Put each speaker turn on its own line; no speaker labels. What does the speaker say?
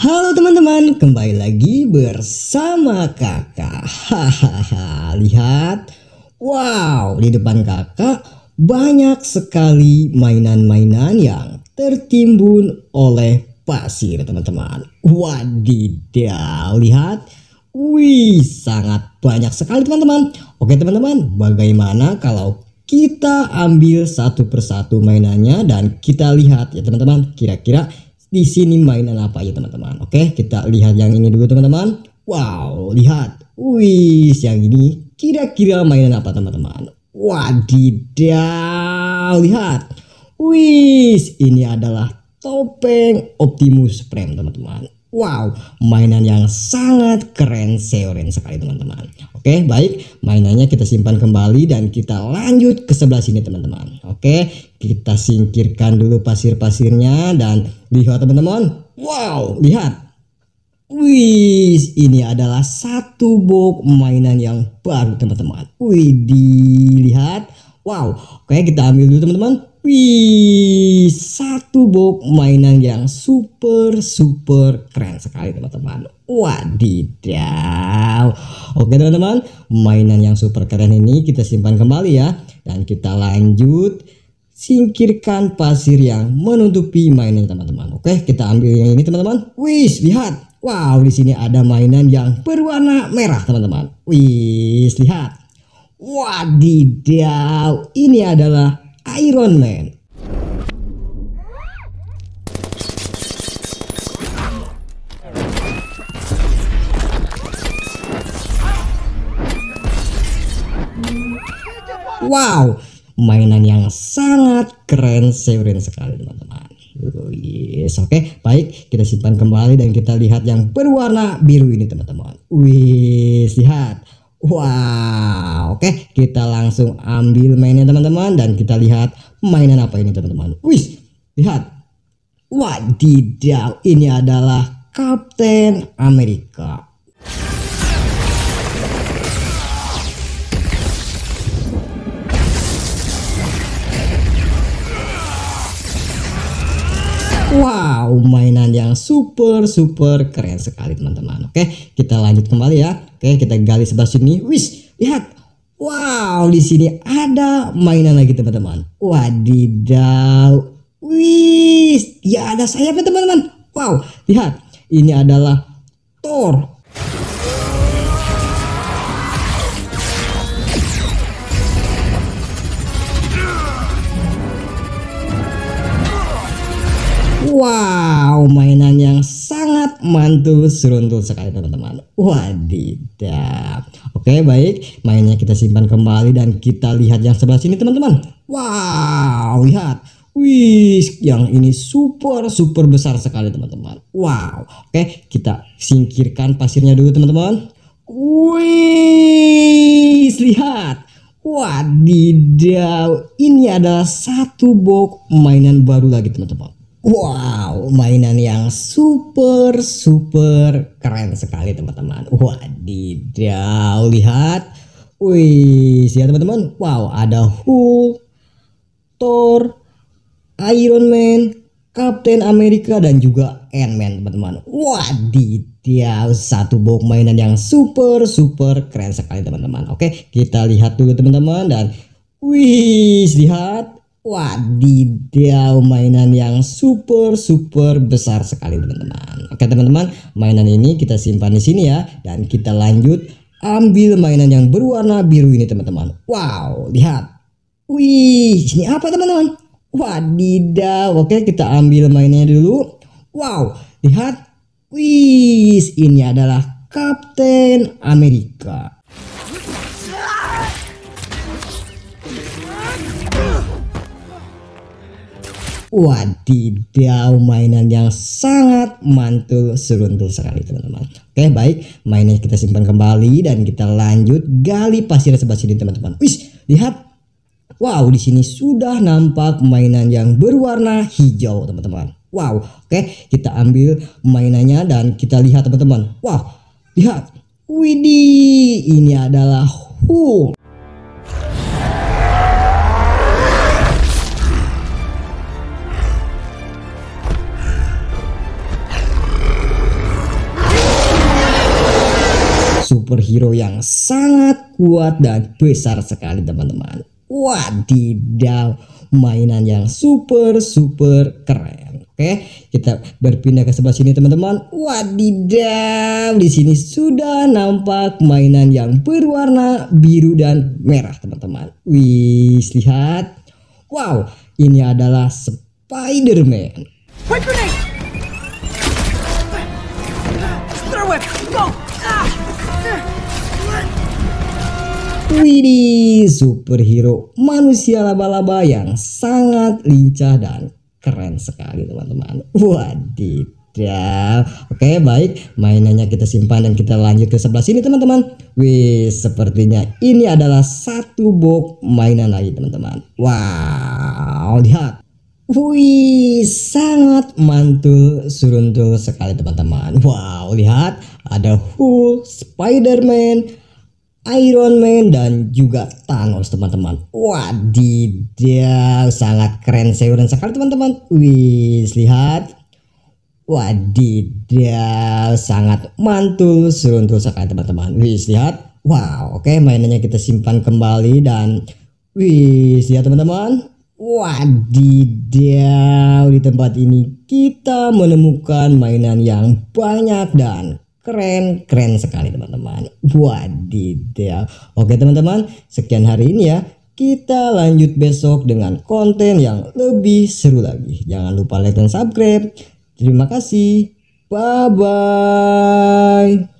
Halo teman-teman, kembali lagi bersama kakak. Hahaha, lihat. Wow, di depan kakak banyak sekali mainan-mainan yang tertimbun oleh pasir teman-teman. Wadidaw, lihat. Wih, sangat banyak sekali teman-teman. Oke teman-teman, bagaimana kalau kita ambil satu persatu mainannya dan kita lihat ya teman-teman kira-kira di sini mainan apa ya teman-teman. Oke, kita lihat yang ini dulu teman-teman. Wow, lihat. Wih, yang ini kira-kira mainan apa teman-teman? Wadidaw, lihat. Wih, ini adalah topeng Optimus Prime teman-teman. Wow, mainan yang sangat keren Seoren sekali teman-teman. Oke, baik, mainannya kita simpan kembali dan kita lanjut ke sebelah sini teman-teman. Oke, kita singkirkan dulu pasir-pasirnya dan lihat teman-teman. Wow, lihat. Wih, ini adalah satu box mainan yang baru teman-teman. Wih, dilihat. Wow, oke kita ambil dulu teman-teman. Wih, satu box mainan yang super super keren sekali teman-teman. Wadidaw. Oke teman-teman, mainan yang super keren ini kita simpan kembali ya. Dan kita lanjut singkirkan pasir yang menutupi mainan teman-teman. Oke, kita ambil yang ini teman-teman. Wih, lihat. Wow, di sini ada mainan yang berwarna merah teman-teman. Wih, lihat. Wadidaw, ini adalah Iron Man. Wow, mainan yang sangat keren seru sekali teman-teman. Oh yes, oke okay. baik kita simpan kembali dan kita lihat yang berwarna biru ini teman-teman. Wih, lihat Wow, oke kita langsung ambil mainnya teman-teman dan kita lihat mainan apa ini teman-teman. Wih, lihat. Wadidaw, ini adalah Captain America. super super keren sekali teman-teman oke kita lanjut kembali ya oke kita gali sebelah sini wis lihat wow di sini ada mainan lagi teman-teman wadidaw wis ya ada sayapnya teman-teman wow lihat ini adalah Thor Wow Wow, mainan yang sangat mantul seruntul sekali teman-teman. Wadidah. Oke, baik. Mainnya kita simpan kembali dan kita lihat yang sebelah sini teman-teman. Wow, lihat. Wih, yang ini super super besar sekali teman-teman. Wow. Oke, kita singkirkan pasirnya dulu teman-teman. Wih, lihat. Wadidaw, ini adalah satu box mainan baru lagi teman-teman. Wow, mainan yang super super keren sekali teman-teman. Wadidaw, lihat. Wih, ya teman-teman. Wow, ada Hulk, Thor, Iron Man, Captain America, dan juga Ant-Man teman-teman. Wadidaw, satu box mainan yang super super keren sekali teman-teman. Oke, kita lihat dulu teman-teman dan wih, lihat Wadidaw mainan yang super super besar sekali teman-teman Oke teman-teman mainan ini kita simpan di sini ya Dan kita lanjut ambil mainan yang berwarna biru ini teman-teman Wow lihat Wih ini apa teman-teman Wadidaw Oke kita ambil mainannya dulu Wow lihat Wih ini adalah Captain America. Wadidaw mainan yang sangat mantul seruntul sekali teman-teman Oke baik mainan kita simpan kembali dan kita lanjut gali pasir sebelah sini teman-teman Wis lihat Wow, di sini sudah nampak mainan yang berwarna hijau, teman-teman. Wow, oke, kita ambil mainannya dan kita lihat, teman-teman. Wow, lihat, widih, ini adalah Hulk. superhero yang sangat kuat dan besar sekali teman-teman. Wadidaw, mainan yang super super keren. Oke, kita berpindah ke sebelah sini teman-teman. Wadidaw, di sini sudah nampak mainan yang berwarna biru dan merah teman-teman. Wih, lihat. Wow, ini adalah Spiderman. man Widih, superhero manusia laba-laba yang sangat lincah dan keren sekali teman-teman. Wadidaw. Ya. Oke baik, mainannya kita simpan dan kita lanjut ke sebelah sini teman-teman. Wih, sepertinya ini adalah satu box mainan lagi teman-teman. Wow, lihat. Wih, sangat mantul, suruntul sekali teman-teman. Wow, lihat ada Hulk, Spider-Man, Iron Man dan juga Thanos teman-teman. Wadidaw, sangat keren sayuran sekali teman-teman. Wih, lihat. Wadidaw, sangat mantul, suruntul sekali teman-teman. Wih, lihat. Wow, oke mainannya kita simpan kembali dan wih, lihat teman-teman. Wadidaw, di tempat ini kita menemukan mainan yang banyak dan keren-keren sekali teman-teman. Wadidaw. Oke teman-teman, sekian hari ini ya. Kita lanjut besok dengan konten yang lebih seru lagi. Jangan lupa like dan subscribe. Terima kasih. Bye-bye.